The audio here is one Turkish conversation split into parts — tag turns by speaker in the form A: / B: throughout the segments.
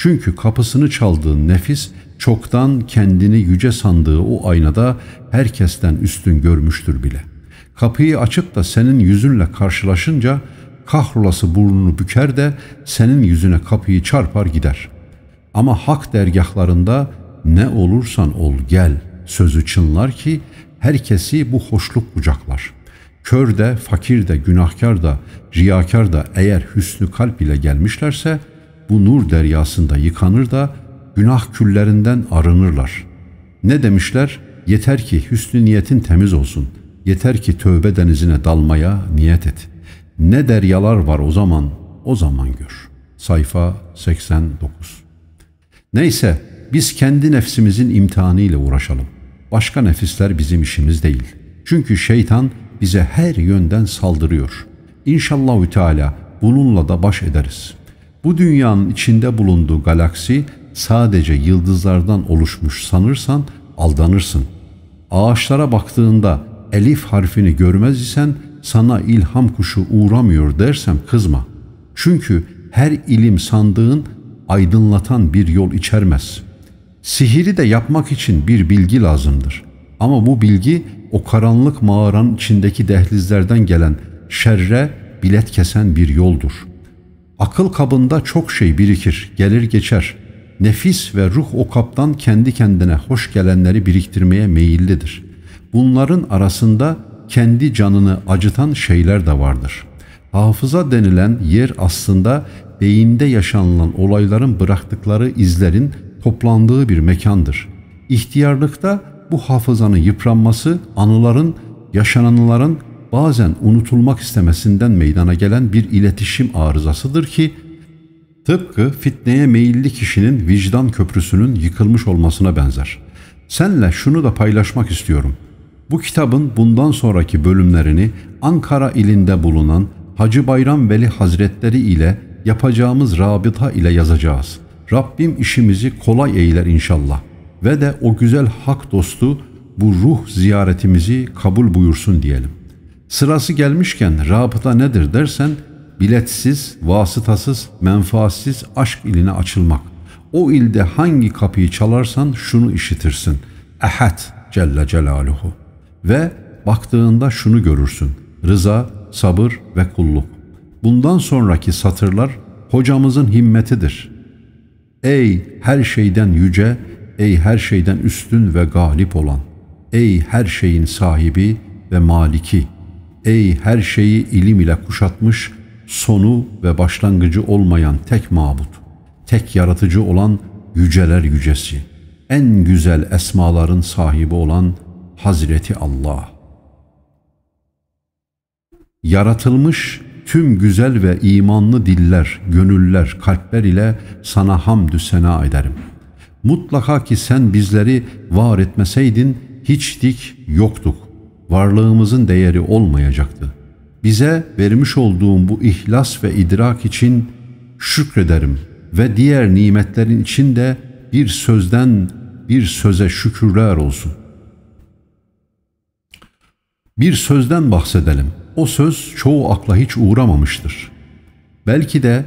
A: Çünkü kapısını çaldığı nefis çoktan kendini yüce sandığı o aynada herkesten üstün görmüştür bile. Kapıyı açıp da senin yüzünle karşılaşınca kahrolası burnunu büker de senin yüzüne kapıyı çarpar gider. Ama hak dergahlarında ne olursan ol gel sözü çınlar ki herkesi bu hoşluk kucaklar. Kör de, fakir de, günahkar da, riyakar da eğer hüsnü kalp ile gelmişlerse bu nur deryasında yıkanır da günah küllerinden arınırlar. Ne demişler? Yeter ki hüsnü niyetin temiz olsun. Yeter ki tövbe denizine dalmaya niyet et. Ne deryalar var o zaman, o zaman gör. Sayfa 89 Neyse, biz kendi nefsimizin imtihanı ile uğraşalım. Başka nefisler bizim işimiz değil. Çünkü şeytan bize her yönden saldırıyor. İnşallahü Teala bununla da baş ederiz.'' Bu dünyanın içinde bulunduğu galaksi sadece yıldızlardan oluşmuş sanırsan aldanırsın. Ağaçlara baktığında elif harfini görmez isen sana ilham kuşu uğramıyor dersem kızma. Çünkü her ilim sandığın aydınlatan bir yol içermez. Sihiri de yapmak için bir bilgi lazımdır. Ama bu bilgi o karanlık mağaranın içindeki dehlizlerden gelen şerre bilet kesen bir yoldur. Akıl kabında çok şey birikir, gelir geçer. Nefis ve ruh o kaptan kendi kendine hoş gelenleri biriktirmeye meyillidir. Bunların arasında kendi canını acıtan şeyler de vardır. Hafıza denilen yer aslında beyinde yaşanılan olayların bıraktıkları izlerin toplandığı bir mekandır. İhtiyarlıkta bu hafızanın yıpranması anıların, yaşananların bazen unutulmak istemesinden meydana gelen bir iletişim arızasıdır ki tıpkı fitneye meyilli kişinin vicdan köprüsünün yıkılmış olmasına benzer. Senle şunu da paylaşmak istiyorum. Bu kitabın bundan sonraki bölümlerini Ankara ilinde bulunan Hacı Bayram Veli Hazretleri ile yapacağımız rabıta ile yazacağız. Rabbim işimizi kolay eyler inşallah ve de o güzel hak dostu bu ruh ziyaretimizi kabul buyursun diyelim. Sırası gelmişken rabıta nedir dersen biletsiz, vasıtasız, menfaatsiz aşk iline açılmak. O ilde hangi kapıyı çalarsan şunu işitirsin. Ehad Celle Celaluhu. Ve baktığında şunu görürsün. Rıza, sabır ve kulluk. Bundan sonraki satırlar hocamızın himmetidir. Ey her şeyden yüce, ey her şeyden üstün ve galip olan, ey her şeyin sahibi ve maliki.'' Ey her şeyi ilim ile kuşatmış, sonu ve başlangıcı olmayan tek mabut, tek yaratıcı olan yüceler yücesi, en güzel esmaların sahibi olan Hazreti Allah. Yaratılmış tüm güzel ve imanlı diller, gönüller, kalpler ile sana hamdü sena ederim. Mutlaka ki sen bizleri var etmeseydin hiçtik, yoktuk varlığımızın değeri olmayacaktı. Bize vermiş olduğum bu ihlas ve idrak için şükrederim ve diğer nimetlerin için de bir sözden bir söze şükürler olsun. Bir sözden bahsedelim. O söz çoğu akla hiç uğramamıştır. Belki de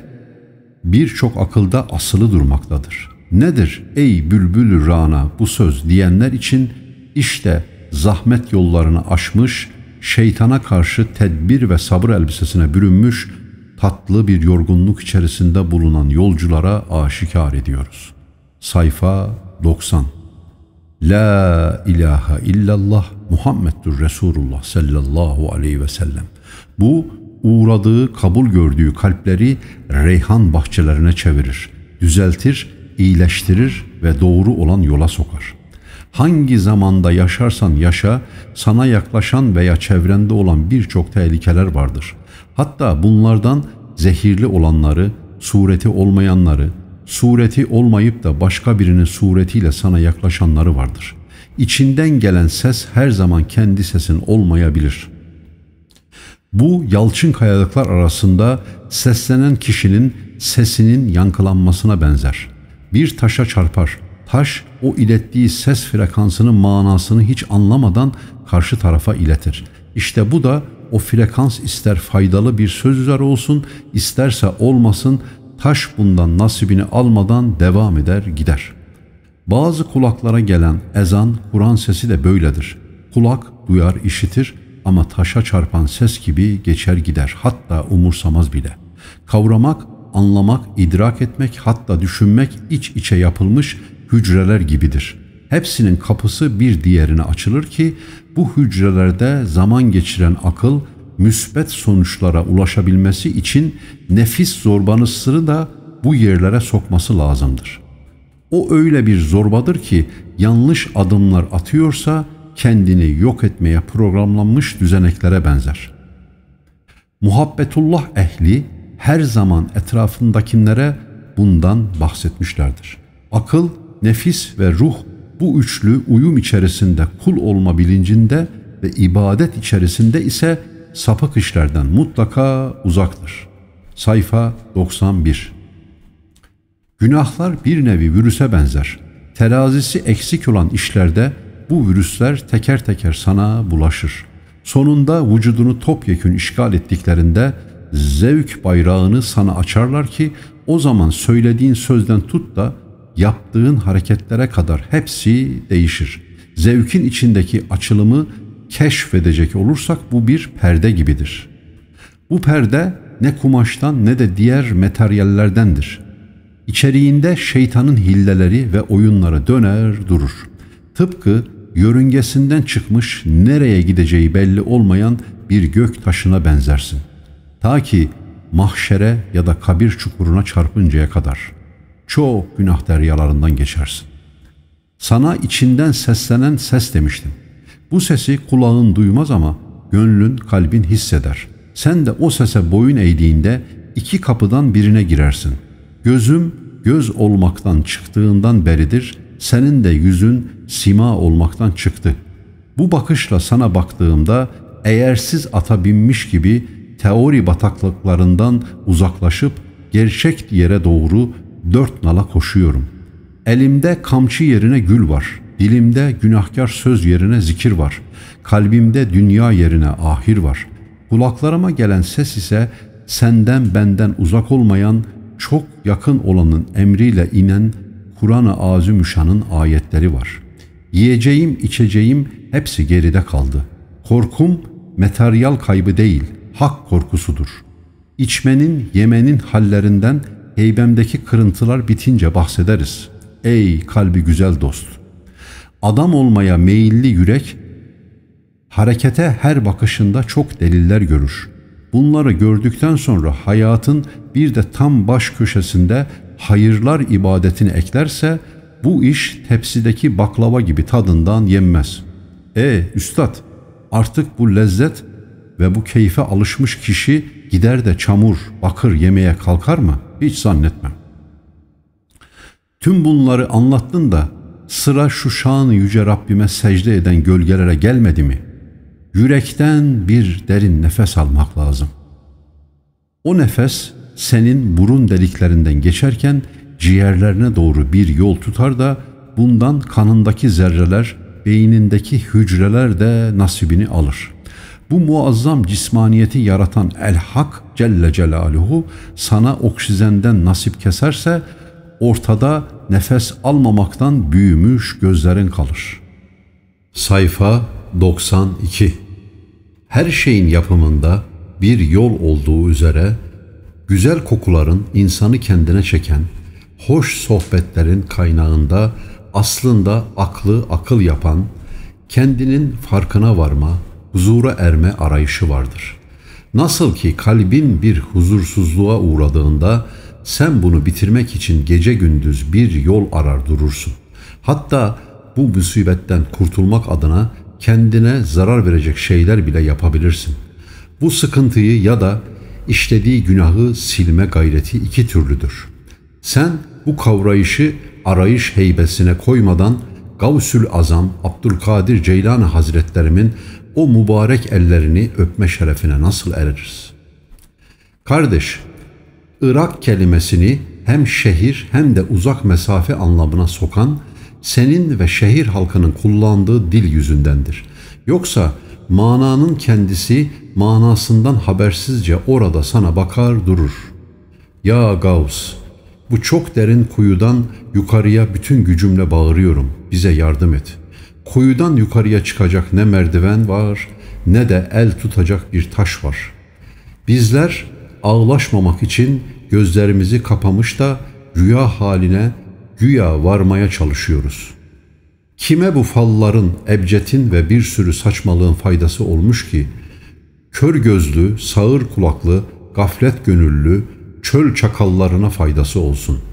A: birçok akılda asılı durmaktadır. Nedir ey bülbül rana bu söz diyenler için işte zahmet yollarını aşmış, şeytana karşı tedbir ve sabır elbisesine bürünmüş, tatlı bir yorgunluk içerisinde bulunan yolculara aşikar ediyoruz. Sayfa 90 La ilahe illallah Muhammedur Resulullah sallallahu aleyhi ve sellem. Bu uğradığı, kabul gördüğü kalpleri reyhan bahçelerine çevirir, düzeltir, iyileştirir ve doğru olan yola sokar.'' hangi zamanda yaşarsan yaşa, sana yaklaşan veya çevrende olan birçok tehlikeler vardır. Hatta bunlardan zehirli olanları, sureti olmayanları, sureti olmayıp da başka birinin suretiyle sana yaklaşanları vardır. İçinden gelen ses her zaman kendi sesin olmayabilir. Bu yalçın kayalıklar arasında seslenen kişinin sesinin yankılanmasına benzer. Bir taşa çarpar, taş o ilettiği ses frekansının manasını hiç anlamadan karşı tarafa iletir. İşte bu da o frekans ister faydalı bir söz üzere olsun, isterse olmasın, taş bundan nasibini almadan devam eder gider. Bazı kulaklara gelen ezan, Kur'an sesi de böyledir. Kulak duyar, işitir ama taşa çarpan ses gibi geçer gider, hatta umursamaz bile. Kavramak, anlamak, idrak etmek, hatta düşünmek iç içe yapılmış hücreler gibidir. Hepsinin kapısı bir diğerine açılır ki bu hücrelerde zaman geçiren akıl müsbet sonuçlara ulaşabilmesi için nefis zorbanısını da bu yerlere sokması lazımdır. O öyle bir zorbadır ki yanlış adımlar atıyorsa kendini yok etmeye programlanmış düzeneklere benzer. Muhabbetullah ehli her zaman etrafındakilere bundan bahsetmişlerdir. Akıl nefis ve ruh bu üçlü uyum içerisinde kul olma bilincinde ve ibadet içerisinde ise sapık işlerden mutlaka uzaktır. Sayfa 91 Günahlar bir nevi virüse benzer. Terazisi eksik olan işlerde bu virüsler teker teker sana bulaşır. Sonunda vücudunu topyekün işgal ettiklerinde zevk bayrağını sana açarlar ki o zaman söylediğin sözden tut da yaptığın hareketlere kadar hepsi değişir. Zevkin içindeki açılımı keşfedecek olursak bu bir perde gibidir. Bu perde ne kumaştan ne de diğer materyallerdendir. İçeriğinde şeytanın hilleleri ve oyunları döner durur. Tıpkı yörüngesinden çıkmış nereye gideceği belli olmayan bir gök taşına benzersin. Ta ki mahşere ya da kabir çukuruna çarpıncaya kadar.'' çok günah deryalarından geçersin. Sana içinden seslenen ses demiştim. Bu sesi kulağın duymaz ama gönlün, kalbin hisseder. Sen de o sese boyun eğdiğinde iki kapıdan birine girersin. Gözüm göz olmaktan çıktığından beridir, senin de yüzün sima olmaktan çıktı. Bu bakışla sana baktığımda eğersiz ata binmiş gibi teori bataklıklarından uzaklaşıp gerçek yere doğru dört nala koşuyorum. Elimde kamçı yerine gül var. Dilimde günahkar söz yerine zikir var. Kalbimde dünya yerine ahir var. Kulaklarıma gelen ses ise senden benden uzak olmayan, çok yakın olanın emriyle inen Kur'an-ı Azimüşşan'ın ayetleri var. Yiyeceğim, içeceğim hepsi geride kaldı. Korkum materyal kaybı değil, hak korkusudur. İçmenin, yemenin hallerinden heybemdeki kırıntılar bitince bahsederiz. Ey kalbi güzel dost! Adam olmaya meyilli yürek, harekete her bakışında çok deliller görür. Bunları gördükten sonra hayatın bir de tam baş köşesinde hayırlar ibadetini eklerse, bu iş tepsideki baklava gibi tadından yenmez. E üstad, artık bu lezzet ve bu keyfe alışmış kişi gider de çamur, bakır yemeye kalkar mı? Hiç zannetmem. Tüm bunları anlattın da sıra şu şan yüce Rabbime secde eden gölgelere gelmedi mi? Yürekten bir derin nefes almak lazım. O nefes senin burun deliklerinden geçerken ciğerlerine doğru bir yol tutar da bundan kanındaki zerreler, beynindeki hücreler de nasibini alır.'' Bu muazzam cismaniyeti yaratan El Hak Celle Celaluhu sana oksijenden nasip keserse ortada nefes almamaktan büyümüş gözlerin kalır. Sayfa 92 Her şeyin yapımında bir yol olduğu üzere güzel kokuların insanı kendine çeken, hoş sohbetlerin kaynağında aslında aklı akıl yapan, kendinin farkına varma, huzura erme arayışı vardır. Nasıl ki kalbin bir huzursuzluğa uğradığında sen bunu bitirmek için gece gündüz bir yol arar durursun. Hatta bu musibetten kurtulmak adına kendine zarar verecek şeyler bile yapabilirsin. Bu sıkıntıyı ya da işlediği günahı silme gayreti iki türlüdür. Sen bu kavrayışı arayış heybesine koymadan Gavsül Azam Abdülkadir Ceylan Hazretlerimin o mübarek ellerini öpme şerefine nasıl eririz? Kardeş, Irak kelimesini hem şehir hem de uzak mesafe anlamına sokan senin ve şehir halkının kullandığı dil yüzündendir. Yoksa mananın kendisi manasından habersizce orada sana bakar durur. Ya Gavs, bu çok derin kuyudan yukarıya bütün gücümle bağırıyorum. Bize yardım et.'' Kuyudan yukarıya çıkacak ne merdiven var ne de el tutacak bir taş var. Bizler ağlaşmamak için gözlerimizi kapamış da rüya haline güya varmaya çalışıyoruz. Kime bu falların, ebcetin ve bir sürü saçmalığın faydası olmuş ki? Kör gözlü, sağır kulaklı, gaflet gönüllü, çöl çakallarına faydası olsun.''